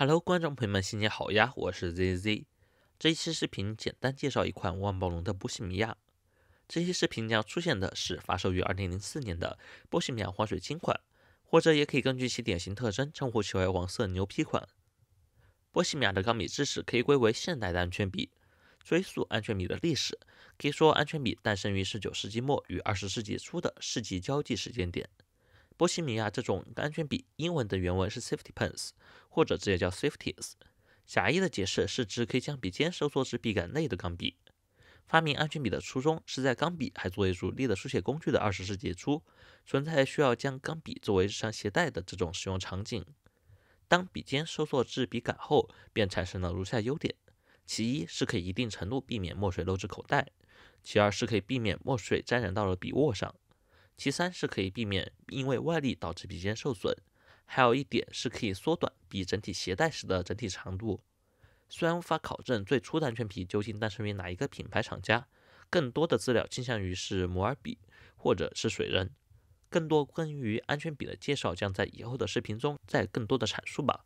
Hello，观众朋友们，新年好呀！我是 Z Z，这一期视频简单介绍一款万宝龙的波西米亚。这期视频将出现的是发售于二零零四年的波西米亚黄水晶款，或者也可以根据其典型特征称呼其为黄色牛皮款。波西米亚的钢笔知识可以归为现代的安全笔。追溯安全笔的历史，可以说安全笔诞生于十九世纪末与二十世纪初的世纪交际时间点。波西米亚这种安全笔，英文的原文是 safety pens，或者直接叫 safeties。狭义的解释是指可以将笔尖收缩至笔杆内的钢笔。发明安全笔的初衷是在钢笔还作为主力的书写工具的二十世纪初，存在需要将钢笔作为日常携带的这种使用场景。当笔尖收缩至笔杆后，便产生了如下优点：其一是可以一定程度避免墨水漏至口袋；其二是可以避免墨水沾染到了笔握上。其三是可以避免因为外力导致笔尖受损，还有一点是可以缩短笔整体携带时的整体长度。虽然无法考证最初的安全皮究竟诞生于哪一个品牌厂家，更多的资料倾向于是摩尔笔或者是水人。更多关于安全笔的介绍将在以后的视频中再更多的阐述吧。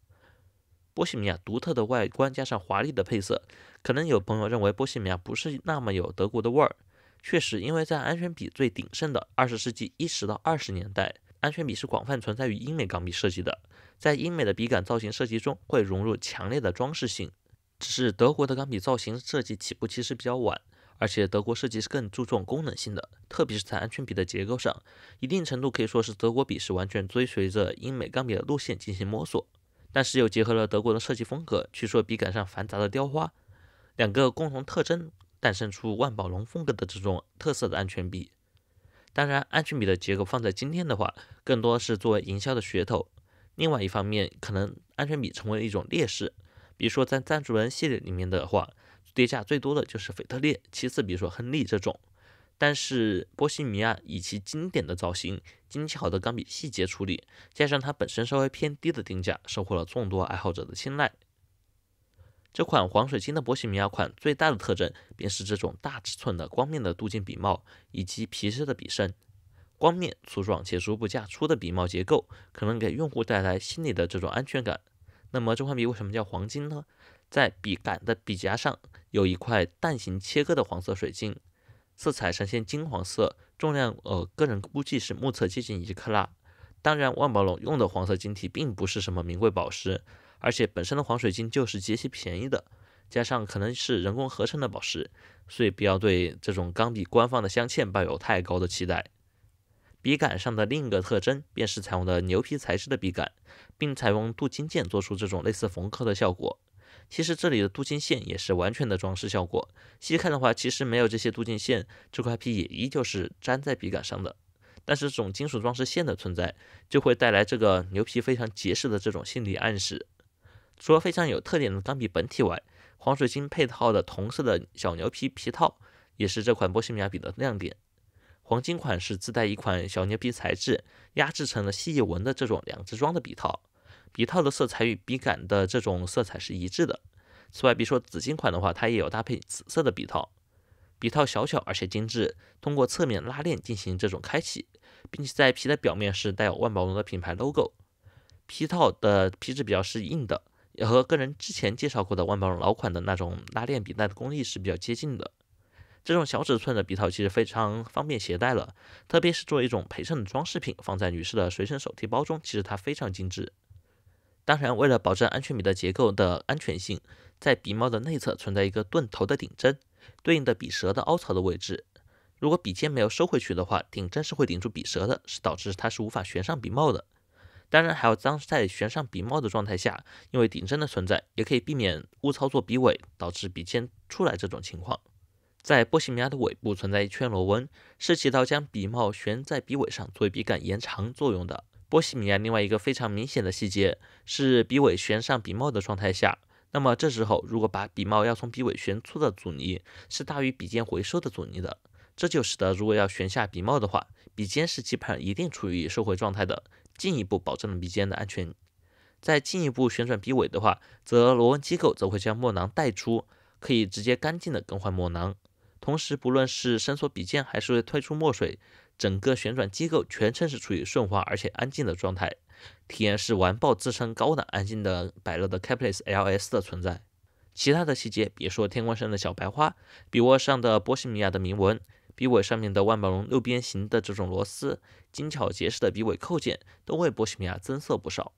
波西米亚独特的外观加上华丽的配色，可能有朋友认为波西米亚不是那么有德国的味儿。确实，因为在安全笔最鼎盛的二十世纪一十到二十年代，安全笔是广泛存在于英美钢笔设计的。在英美的笔杆造型设计中，会融入强烈的装饰性。只是德国的钢笔造型设计起步其实比较晚，而且德国设计是更注重功能性的，特别是在安全笔的结构上，一定程度可以说是德国笔是完全追随着英美钢笔的路线进行摸索，但是又结合了德国的设计风格，去说笔杆上繁杂的雕花。两个共同特征。诞生出万宝龙风格的这种特色的安全笔，当然，安全笔的结构放在今天的话，更多是作为营销的噱头。另外一方面，可能安全笔成为了一种劣势。比如说，在赞助人系列里面的话，跌价最多的就是斐特列，其次比如说亨利这种。但是波西米亚以其经典的造型、精巧的钢笔细节处理，加上它本身稍微偏低的定价，收获了众多爱好者的青睐。这款黄水晶的波西米亚款最大的特征便是这种大尺寸的光面的镀金笔帽以及皮质的笔身，光面粗壮且逐步加粗的笔帽结构可能给用户带来心理的这种安全感。那么这款笔为什么叫黄金呢？在笔杆的笔夹上有一块蛋形切割的黄色水晶，色彩呈现金黄色，重量呃个人估计是目测接近一克拉。当然万宝龙用的黄色晶体并不是什么名贵宝石。而且本身的黄水晶就是极其便宜的，加上可能是人工合成的宝石，所以不要对这种钢笔官方的镶嵌抱有太高的期待。笔杆上的另一个特征便是采用的牛皮材质的笔杆，并采用镀金件做出这种类似缝刻的效果。其实这里的镀金线也是完全的装饰效果，细看的话，其实没有这些镀金线，这块皮也依旧是粘在笔杆上的。但是这种金属装饰线的存在，就会带来这个牛皮非常结实的这种心理暗示。除了非常有特点的钢笔本体外，黄水晶配套的同色的小牛皮皮套也是这款波西米亚笔的亮点。黄金款是自带一款小牛皮材质压制成了细叶纹的这种两支装的笔套，笔套的色彩与笔杆的这种色彩是一致的。此外，比如说紫金款的话，它也有搭配紫色的笔套，笔套小巧而且精致，通过侧面拉链进行这种开启，并且在皮的表面是带有万宝龙的品牌 logo，皮套的皮质比较是硬的。也和个人之前介绍过的万宝龙老款的那种拉链笔袋的工艺是比较接近的。这种小尺寸的笔套其实非常方便携带了，特别是做一种陪衬的装饰品，放在女士的随身手提包中，其实它非常精致。当然，为了保证安全笔的结构的安全性，在笔帽的内侧存在一个钝头的顶针，对应的笔舌的凹槽的位置，如果笔尖没有收回去的话，顶针是会顶住笔舌的，是导致它是无法悬上笔帽的。当然，还要当在悬上笔帽的状态下，因为顶针的存在，也可以避免误操作笔尾导致笔尖出来这种情况。在波西米亚的尾部存在一圈螺纹，是起到将笔帽悬在笔尾上作为笔杆延长作用的。波西米亚另外一个非常明显的细节是笔尾悬上笔帽的状态下，那么这时候如果把笔帽要从笔尾悬出的阻尼是大于笔尖回收的阻尼的，这就使得如果要悬下笔帽的话，笔尖是基本上一定处于收回状态的。进一步保证了笔尖的安全。再进一步旋转笔尾的话，则螺纹机构则会将墨囊带出，可以直接干净的更换墨囊。同时，不论是伸缩笔尖还是推出墨水，整个旋转机构全程是处于顺滑而且安静的状态，体验是完爆自称高档安静的百乐的 Capless LS 的存在。其他的细节，比如说天空上的小白花，笔握上的波西米亚的铭文。笔尾上面的万宝龙六边形的这种螺丝，精巧结实的笔尾扣件，都为波西米亚增色不少。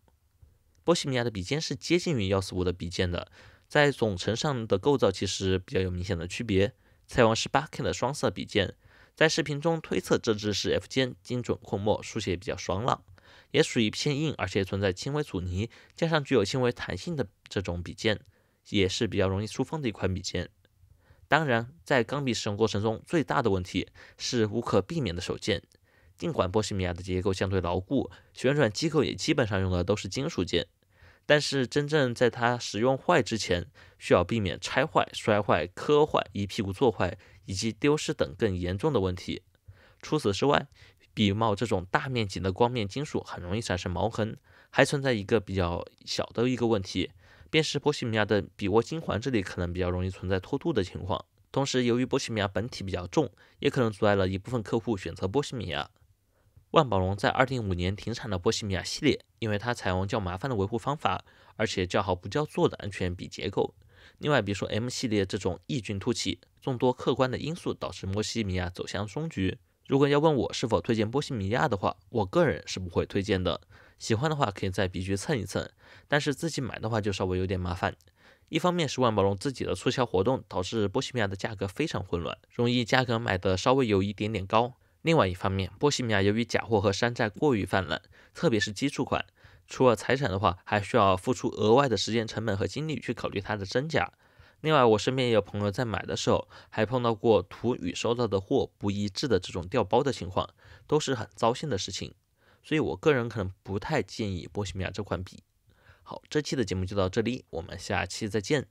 波西米亚的笔尖是接近于幺四五的笔尖的，在总成上的构造其实比较有明显的区别。采用是八 K 的双色笔尖，在视频中推测这支是 F 尖，精准控墨，书写比较爽朗，也属于偏硬，而且存在轻微阻尼，加上具有轻微弹性的这种笔尖，也是比较容易出锋的一款笔尖。当然，在钢笔使用过程中，最大的问题是无可避免的手贱。尽管波西米亚的结构相对牢固，旋转机构也基本上用的都是金属件，但是真正在它使用坏之前，需要避免拆坏、摔坏、磕坏、一屁股坐坏以及丢失等更严重的问题。除此之外，笔帽这种大面积的光面金属很容易产生毛痕，还存在一个比较小的一个问题。便是波西米亚的比沃金环，这里可能比较容易存在脱镀的情况。同时，由于波西米亚本体比较重，也可能阻碍了一部分客户选择波西米亚。万宝龙在二零五年停产了波西米亚系列，因为它采用较麻烦的维护方法，而且较好不叫座的安全比结构。另外，比如说 M 系列这种异军突起，众多客观的因素导致波西米亚走向终局。如果要问我是否推荐波西米亚的话，我个人是不会推荐的。喜欢的话可以在比局蹭一蹭，但是自己买的话就稍微有点麻烦。一方面是万宝龙自己的促销活动导致波西米亚的价格非常混乱，容易价格买的稍微有一点点高；另外一方面，波西米亚由于假货和山寨过于泛滥，特别是基础款，除了财产的话，还需要付出额外的时间成本和精力去考虑它的真假。另外，我身边也有朋友在买的时候还碰到过图与收到的货不一致的这种掉包的情况，都是很糟心的事情。所以，我个人可能不太建议波西米亚这款笔。好，这期的节目就到这里，我们下期再见。